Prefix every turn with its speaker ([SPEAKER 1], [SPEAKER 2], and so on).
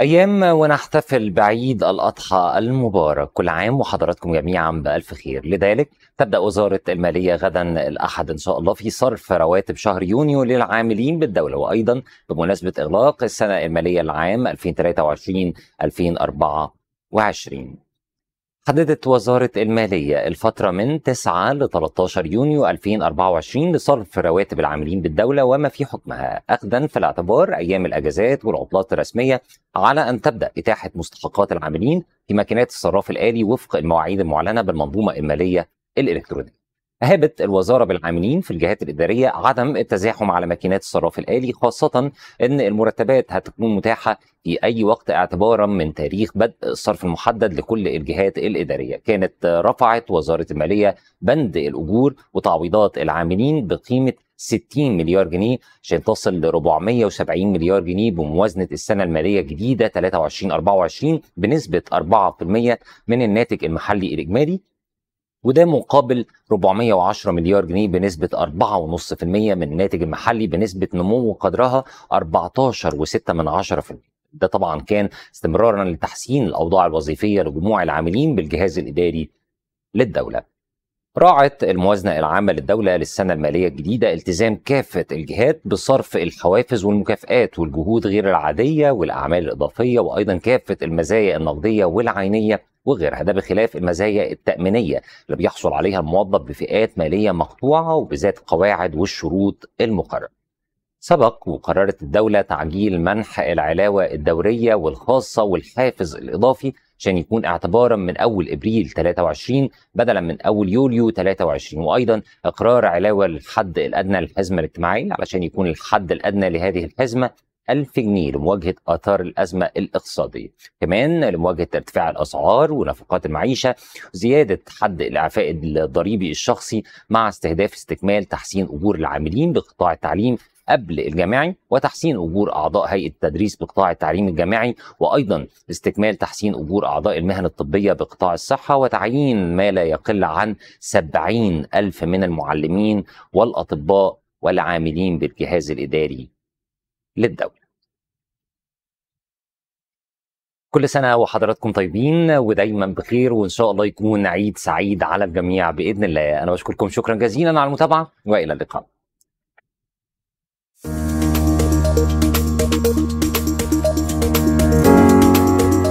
[SPEAKER 1] أيام ونحتفل بعيد الأضحى المبارك كل عام وحضراتكم جميعا بألف خير لذلك تبدأ وزارة المالية غدا الأحد إن شاء الله في صرف رواتب شهر يونيو للعاملين بالدولة وأيضا بمناسبة إغلاق السنة المالية العام 2023 2024 حددت وزارة المالية الفترة من 9 ل 13 يونيو 2024 لصرف رواتب العاملين بالدولة وما في حكمها أخذا في الاعتبار أيام الأجازات والعطلات الرسمية على أن تبدأ إتاحة مستحقات العاملين في ماكينات الصراف الآلي وفق المواعيد المعلنة بالمنظومة المالية الإلكترونية أهابت الوزارة بالعاملين في الجهات الإدارية عدم التزاحم على ماكينات الصراف الآلي خاصة أن المرتبات هتكون متاحة في أي وقت اعتبارا من تاريخ بدء الصرف المحدد لكل الجهات الإدارية كانت رفعت وزارة المالية بند الأجور وتعويضات العاملين بقيمة 60 مليار جنيه عشان تصل ل 470 مليار جنيه بموازنه السنه الماليه الجديده 23 24 بنسبه 4% من الناتج المحلي الاجمالي وده مقابل 410 مليار جنيه بنسبة 4.5% من الناتج المحلي بنسبة نمو قدرها 14.6% ده طبعا كان استمرارا لتحسين الأوضاع الوظيفية لجموع العاملين بالجهاز الإداري للدولة راعت الموازنة العامة للدولة للسنة المالية الجديدة التزام كافة الجهات بصرف الحوافز والمكافآت والجهود غير العادية والأعمال الإضافية وأيضا كافة المزايا النقدية والعينية وغيرها ده بخلاف المزايا التأمينية اللي بيحصل عليها الموظف بفئات مالية مقطوعة وبذات القواعد والشروط المقررة سبق وقررت الدولة تعجيل منح العلاوة الدورية والخاصة والحافز الإضافي عشان يكون اعتبارا من أول إبريل 23 بدلا من أول يوليو 23 وأيضا إقرار علاوة للحد الأدنى للحزمة الاجتماعية علشان يكون الحد الأدنى لهذه الحزمة ألف جنيه لمواجهة آثار الأزمة الاقتصادية كمان لمواجهة ارتفاع الأسعار ونفقات المعيشة زيادة حد الإعفاء الضريبي الشخصي مع استهداف استكمال تحسين أجور العاملين بقطاع التعليم قبل الجامعي وتحسين اجور اعضاء هيئه التدريس بقطاع التعليم الجامعي وايضا استكمال تحسين اجور اعضاء المهن الطبيه بقطاع الصحه وتعيين ما لا يقل عن سبعين الف من المعلمين والاطباء والعاملين بالجهاز الاداري للدوله. كل سنة وحضراتكم طيبين ودايما بخير وإن شاء الله يكون عيد سعيد على الجميع بإذن الله أنا بشكركم شكرا جزيلا على المتابعة وإلى اللقاء